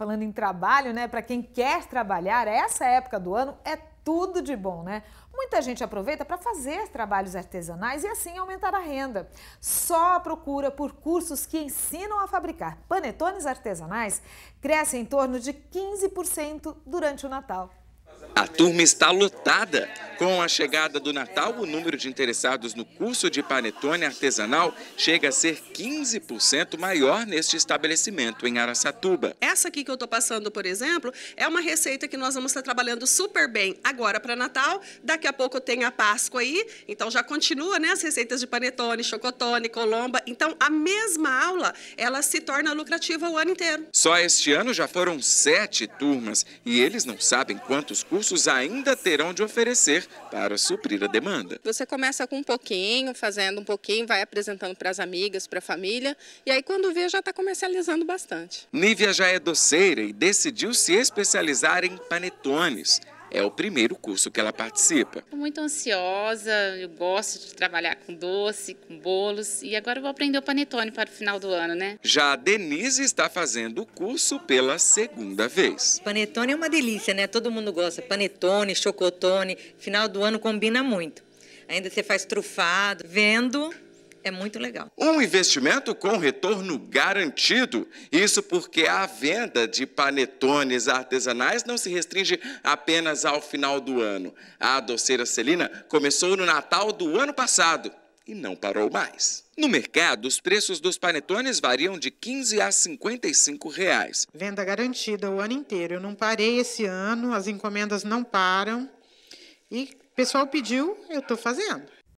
Falando em trabalho, né? Para quem quer trabalhar, essa época do ano é tudo de bom, né? Muita gente aproveita para fazer trabalhos artesanais e assim aumentar a renda. Só a procura por cursos que ensinam a fabricar panetones artesanais cresce em torno de 15% durante o Natal. A turma está lotada. Com a chegada do Natal, o número de interessados no curso de panetone artesanal chega a ser 15% maior neste estabelecimento em Araçatuba. Essa aqui que eu estou passando, por exemplo, é uma receita que nós vamos estar trabalhando super bem agora para Natal. Daqui a pouco tem a Páscoa aí, então já continua né, as receitas de panetone, chocotone, colomba. Então a mesma aula, ela se torna lucrativa o ano inteiro. Só este ano já foram sete turmas e eles não sabem quantos cursos cursos ainda terão de oferecer para suprir a demanda. Você começa com um pouquinho, fazendo um pouquinho, vai apresentando para as amigas, para a família, e aí quando vê já está comercializando bastante. Nívia já é doceira e decidiu se especializar em panetones. É o primeiro curso que ela participa. Muito ansiosa, eu gosto de trabalhar com doce, com bolos e agora eu vou aprender o panetone para o final do ano, né? Já a Denise está fazendo o curso pela segunda vez. Panetone é uma delícia, né? Todo mundo gosta. Panetone, chocotone, final do ano combina muito. Ainda você faz trufado, vendo é muito legal. Um investimento com retorno garantido. Isso porque a venda de panetones artesanais não se restringe apenas ao final do ano. A doceira Celina começou no Natal do ano passado e não parou mais. No mercado, os preços dos panetones variam de 15 a 55 reais. Venda garantida o ano inteiro. Eu não parei esse ano, as encomendas não param. E o pessoal pediu, eu estou fazendo.